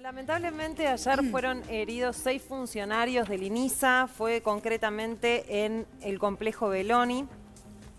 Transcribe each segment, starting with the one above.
lamentablemente ayer mm. fueron heridos seis funcionarios del INISA, fue concretamente en el complejo Beloni,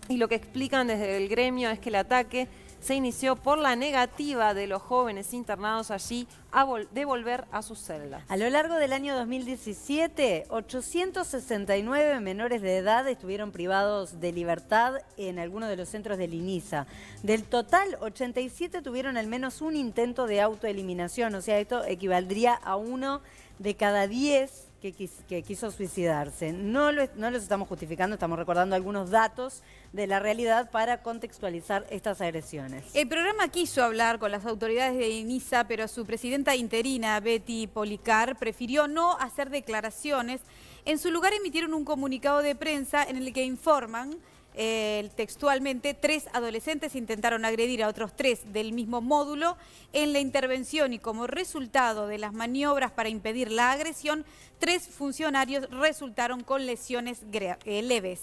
y lo que explican desde el gremio es que el ataque se inició por la negativa de los jóvenes internados allí a volver a sus celdas. A lo largo del año 2017, 869 menores de edad estuvieron privados de libertad en algunos de los centros del INISA. Del total, 87 tuvieron al menos un intento de autoeliminación, o sea, esto equivaldría a uno de cada 10 que, quiso suicidarse. No, no los estamos justificando, estamos recordando algunos datos de la realidad para contextualizar estas agresiones. El programa quiso hablar con las autoridades de INISA, pero su presidenta interina, Betty Policar, prefirió no hacer declaraciones. En su lugar emitieron un comunicado de prensa en el que informan eh, textualmente, tres adolescentes intentaron agredir a otros tres del mismo módulo. En la intervención y como resultado de las maniobras para impedir la agresión, tres funcionarios resultaron con lesiones eh, leves.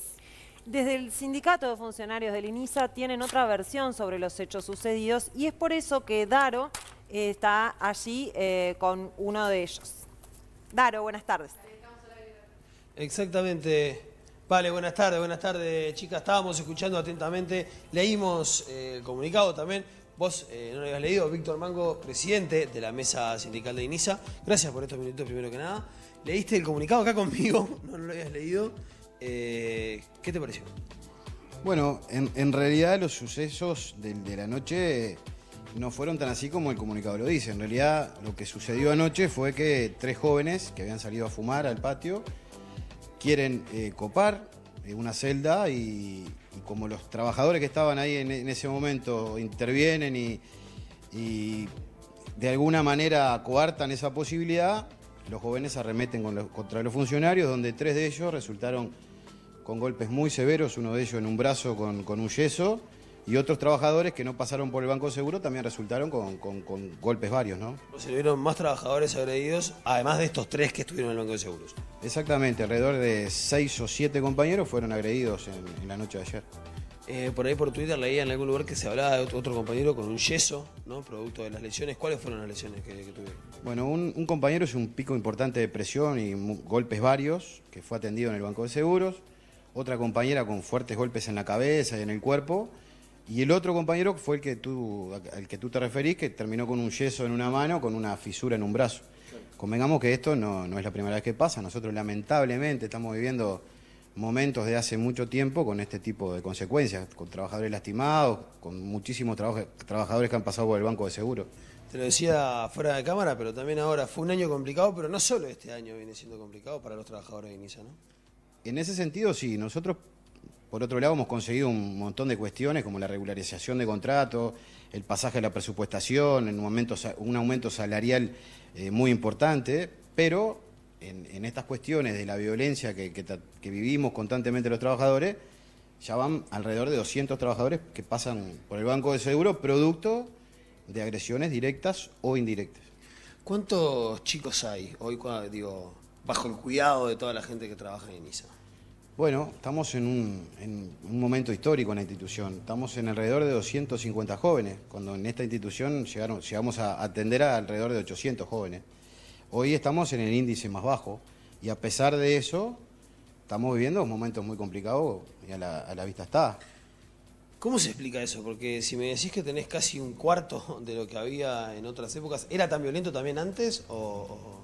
Desde el sindicato de funcionarios del INISA tienen otra versión sobre los hechos sucedidos y es por eso que Daro eh, está allí con uno de ellos. Daro, buenas tardes. Exactamente. Vale, buenas tardes, buenas tardes, chicas. Estábamos escuchando atentamente, leímos eh, el comunicado también. Vos eh, no lo habías leído, Víctor Mango, presidente de la mesa sindical de INISA. Gracias por estos minutos, primero que nada. Leíste el comunicado acá conmigo, no, lo habías leído. Eh, ¿Qué te pareció? Bueno, en, realidad los sucesos de, de la noche no fueron tan así como el comunicado lo dice. En realidad lo que sucedió anoche fue que tres jóvenes que habían salido a fumar al patio quieren eh, copar eh, una celda y, como los trabajadores que estaban ahí en, ese momento intervienen y, de alguna manera coartan esa posibilidad, los jóvenes arremeten contra los funcionarios, donde tres de ellos resultaron con golpes muy severos, uno de ellos en un brazo con un yeso y otros trabajadores que no pasaron por el Banco de Seguros también resultaron con, golpes varios, ¿no? Se vieron más trabajadores agredidos, además de estos tres que estuvieron en el Banco de Seguros. Exactamente, alrededor de seis o siete compañeros fueron agredidos en, la noche de ayer. Eh, por ahí por Twitter leía en algún lugar que se hablaba de otro compañero con un yeso, ¿no? Producto de las lesiones. ¿Cuáles fueron las lesiones que, tuvieron? Bueno, un, un, compañero es un pico importante de presión y golpes varios, que fue atendido en el Banco de Seguros. Otra compañera con fuertes golpes en la cabeza y en el cuerpo y el otro compañero fue el que tú, al que tú te referís, que terminó con un yeso en una mano, con una fisura en un brazo. Convengamos que esto no, no es la primera vez que pasa. Nosotros lamentablemente estamos viviendo momentos de hace mucho tiempo con este tipo de consecuencias, con trabajadores lastimados, con muchísimos trabajadores que han pasado por el banco de seguro. Te lo decía fuera de cámara, pero también ahora fue un año complicado, pero no solo este año viene siendo complicado para los trabajadores de INISA, ¿no? En ese sentido, sí, nosotros por otro lado, hemos conseguido un montón de cuestiones como la regularización de contratos, el pasaje a la presupuestación, un aumento, un aumento salarial eh, muy importante, pero en, estas cuestiones de la violencia que, vivimos constantemente los trabajadores, ya van alrededor de 200 trabajadores que pasan por el Banco de Seguro producto de agresiones directas o indirectas. ¿Cuántos chicos hay hoy, bajo el cuidado de toda la gente que trabaja en ISA? Bueno, estamos en un, momento histórico en la institución. Estamos en alrededor de 250 jóvenes, cuando en esta institución llegaron, llegamos a atender a alrededor de 800 jóvenes. Hoy estamos en el índice más bajo y a pesar de eso, estamos viviendo momentos muy complicados y a la, vista está. ¿Cómo se explica eso? Porque si me decís que tenés casi un cuarto de lo que había en otras épocas, ¿era tan violento también antes o...?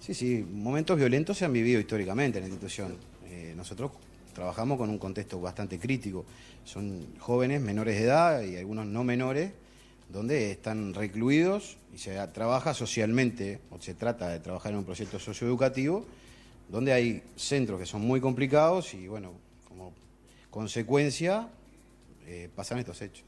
Sí, sí, momentos violentos se han vivido históricamente en la institución eh, nosotros trabajamos con un contexto bastante crítico. Son jóvenes menores de edad y algunos no menores, donde están recluidos y se trabaja socialmente, o se trata de trabajar en un proyecto socioeducativo, donde hay centros que son muy complicados y, bueno, como consecuencia eh, pasan estos hechos.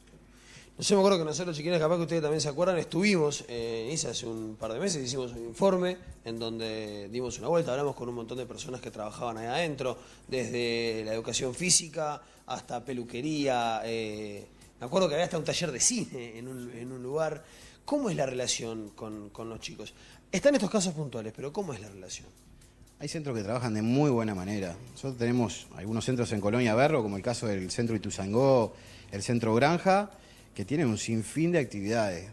No sé, me acuerdo que nosotros, chiquines, capaz que ustedes también se acuerdan, estuvimos eh, hace un par de meses, hicimos un informe en donde dimos una vuelta, hablamos con un montón de personas que trabajaban ahí adentro, desde la educación física hasta peluquería. Eh, me acuerdo que había hasta un taller de cine en un, lugar. ¿Cómo es la relación con, con los chicos? Están estos casos puntuales, pero ¿cómo es la relación? Hay centros que trabajan de muy buena manera. Nosotros tenemos algunos centros en Colonia Berro, como el caso del centro Ituzangó, el centro Granja que tienen un sinfín de actividades.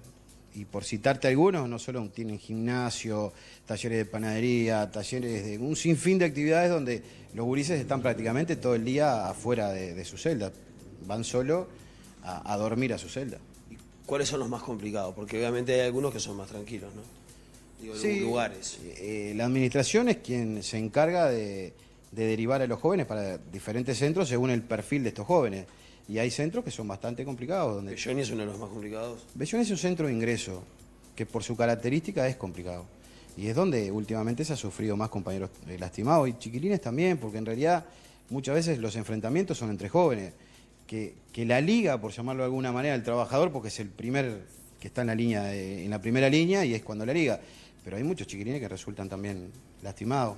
Y por citarte algunos, no solo tienen gimnasio, talleres de panadería, talleres de un sinfín de actividades donde los gurises están prácticamente todo el día afuera de, su celda. Van solo a, dormir a su celda. ¿Y cuáles son los más complicados? Porque obviamente hay algunos que son más tranquilos, ¿no? Digo, sí, lugares. Eh, la administración es quien se encarga de derivar a los jóvenes para diferentes centros según el perfil de estos jóvenes. Y hay centros que son bastante complicados. Donde... Belloni es uno de los más complicados. Belloni es un centro de ingreso, que por su característica es complicado. Y es donde últimamente se ha sufrido más compañeros eh, lastimados y chiquilines también, porque en realidad muchas veces los enfrentamientos son entre jóvenes. Que, la liga, por llamarlo de alguna manera, el trabajador, porque es el primer que está en la, línea en la primera línea y es cuando la liga. Pero hay muchos chiquilines que resultan también lastimados.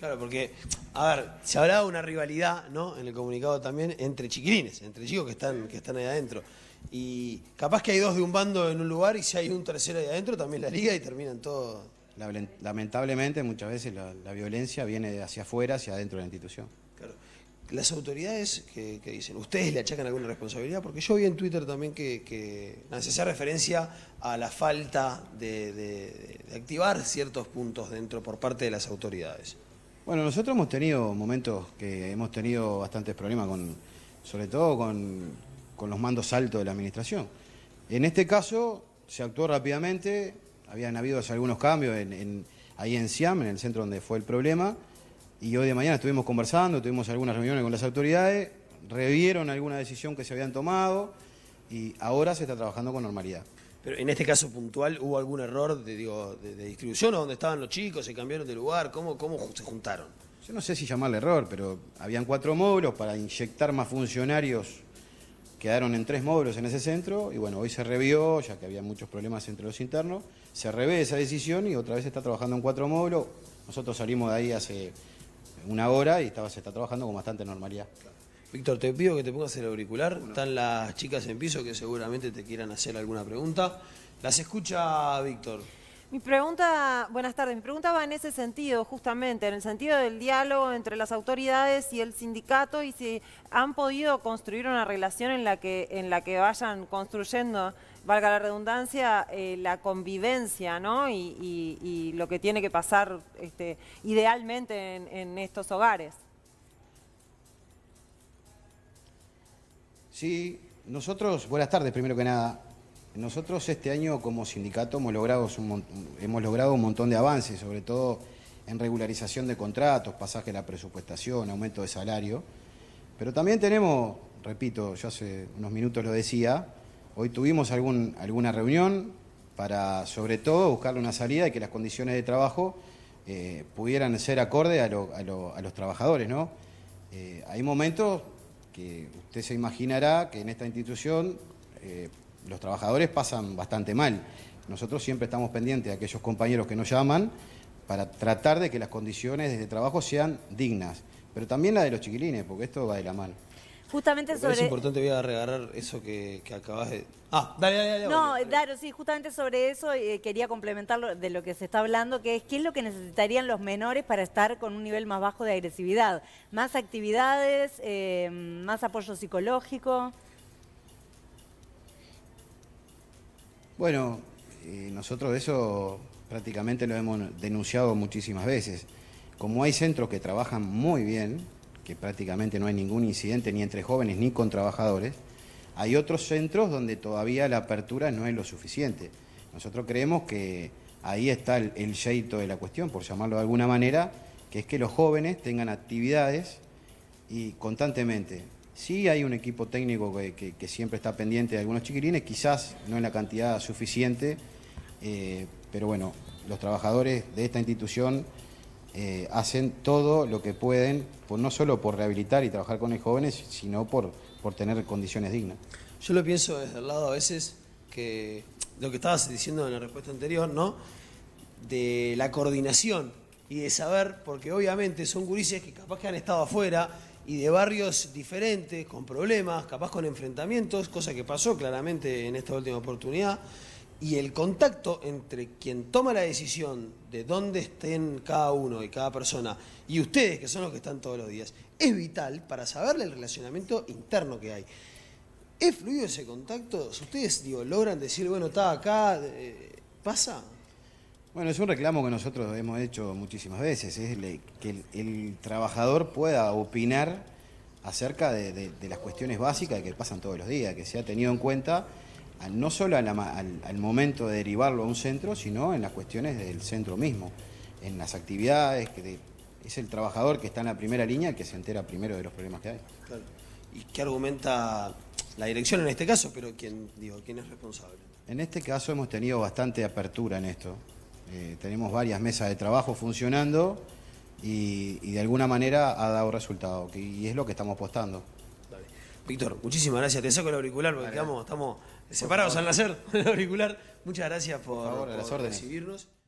Claro, porque, a ver, se hablaba de una rivalidad, ¿no? En el comunicado también, entre chiquilines, entre chicos que están, que están ahí adentro. Y capaz que hay dos de un bando en un lugar y si hay un tercero ahí adentro, también la liga y terminan todo... Lamentablemente, muchas veces la, violencia viene hacia afuera, hacia adentro de la institución. Claro. Las autoridades que, dicen, ¿ustedes le achacan alguna responsabilidad? Porque yo vi en Twitter también que, se hacía referencia a la falta de activar ciertos puntos dentro por parte de las autoridades. Bueno, nosotros hemos tenido momentos que hemos tenido bastantes problemas, con, sobre todo con, los mandos altos de la administración. En este caso se actuó rápidamente, habían habido algunos cambios ahí en Siam, en el centro donde fue el problema, y hoy de mañana estuvimos conversando, tuvimos algunas reuniones con las autoridades, revieron alguna decisión que se habían tomado y ahora se está trabajando con normalidad. Pero en este caso puntual, ¿hubo algún error de, distribución o donde estaban los chicos? ¿Se cambiaron de lugar? ¿Cómo, cómo se juntaron? Yo no sé si llamarle error, pero habían cuatro módulos para inyectar más funcionarios. Quedaron en tres módulos en ese centro y bueno, hoy se revió, ya que había muchos problemas entre los internos, se revé esa decisión y otra vez está trabajando en cuatro módulos. Nosotros salimos de ahí hace una hora y estaba, se está trabajando con bastante normalidad. Víctor, te pido que te pongas el auricular. Están las chicas en piso que seguramente te quieran hacer alguna pregunta. Las escucha Víctor. Mi pregunta, buenas tardes, mi pregunta va en ese sentido, justamente, en el sentido del diálogo entre las autoridades y el sindicato y si han podido construir una relación en la que, en la que vayan construyendo, valga la redundancia, eh, la convivencia, ¿no? Y, lo que tiene que pasar este, idealmente en estos hogares. Sí, nosotros, buenas tardes, primero que nada. Nosotros este año como sindicato hemos logrado un, hemos logrado un montón de avances, sobre todo en regularización de contratos, pasaje a la presupuestación, aumento de salario. Pero también tenemos, repito, yo hace unos minutos lo decía, hoy tuvimos algún, alguna reunión para, sobre todo, buscar una salida y que las condiciones de trabajo eh, pudieran ser acorde a, los trabajadores. ¿no? Eh, hay momentos usted se imaginará que en esta institución eh, los trabajadores pasan bastante mal. Nosotros siempre estamos pendientes de aquellos compañeros que nos llaman para tratar de que las condiciones de trabajo sean dignas, pero también la de los chiquilines, porque esto va de la mano. Justamente sobre. es importante, voy a regalar eso que, acabas de. Ah, dale, dale, dale. No, claro, sí, justamente sobre eso eh, quería complementar de lo que se está hablando, que es qué es lo que necesitarían los menores para estar con un nivel más bajo de agresividad. Más actividades, eh, más apoyo psicológico. Bueno, eh, nosotros eso prácticamente lo hemos denunciado muchísimas veces. Como hay centros que trabajan muy bien, que prácticamente no hay ningún incidente ni entre jóvenes ni con trabajadores, hay otros centros donde todavía la apertura no es lo suficiente. Nosotros creemos que ahí está el, el de la cuestión, por llamarlo de alguna manera, que es que los jóvenes tengan actividades y constantemente. Sí hay un equipo técnico que, siempre está pendiente de algunos chiquilines, quizás no en la cantidad suficiente, eh, pero bueno, los trabajadores de esta institución eh, hacen todo lo que pueden, no solo por rehabilitar y trabajar con los jóvenes, sino por, por tener condiciones dignas. Yo lo pienso desde el lado a veces que lo que estabas diciendo en la respuesta anterior, ¿no? De la coordinación y de saber, porque obviamente son gurises que capaz que han estado afuera y de barrios diferentes, con problemas, capaz con enfrentamientos, cosa que pasó claramente en esta última oportunidad y el contacto entre quien toma la decisión de dónde estén cada uno y cada persona y ustedes, que son los que están todos los días, es vital para saber el relacionamiento interno que hay. ¿Es fluido ese contacto? ¿Ustedes digo, logran decir, bueno, está acá, eh, pasa? Bueno, es un reclamo que nosotros hemos hecho muchísimas veces, es que el, trabajador pueda opinar acerca de, de las cuestiones básicas que pasan todos los días, que se ha tenido en cuenta no solo al, momento de derivarlo a un centro, sino en las cuestiones del centro mismo, en las actividades, que es el trabajador que está en la primera línea el que se entera primero de los problemas que hay. ¿Y qué argumenta la dirección en este caso? Pero ¿quién, digo, ¿quién es responsable? En este caso hemos tenido bastante apertura en esto. Eh, tenemos varias mesas de trabajo funcionando y, de alguna manera ha dado resultado, y es lo que estamos apostando. Víctor, muchísimas gracias. Te saco el auricular porque estamos separados al nacer, el auricular. Muchas gracias por, por recibirnos.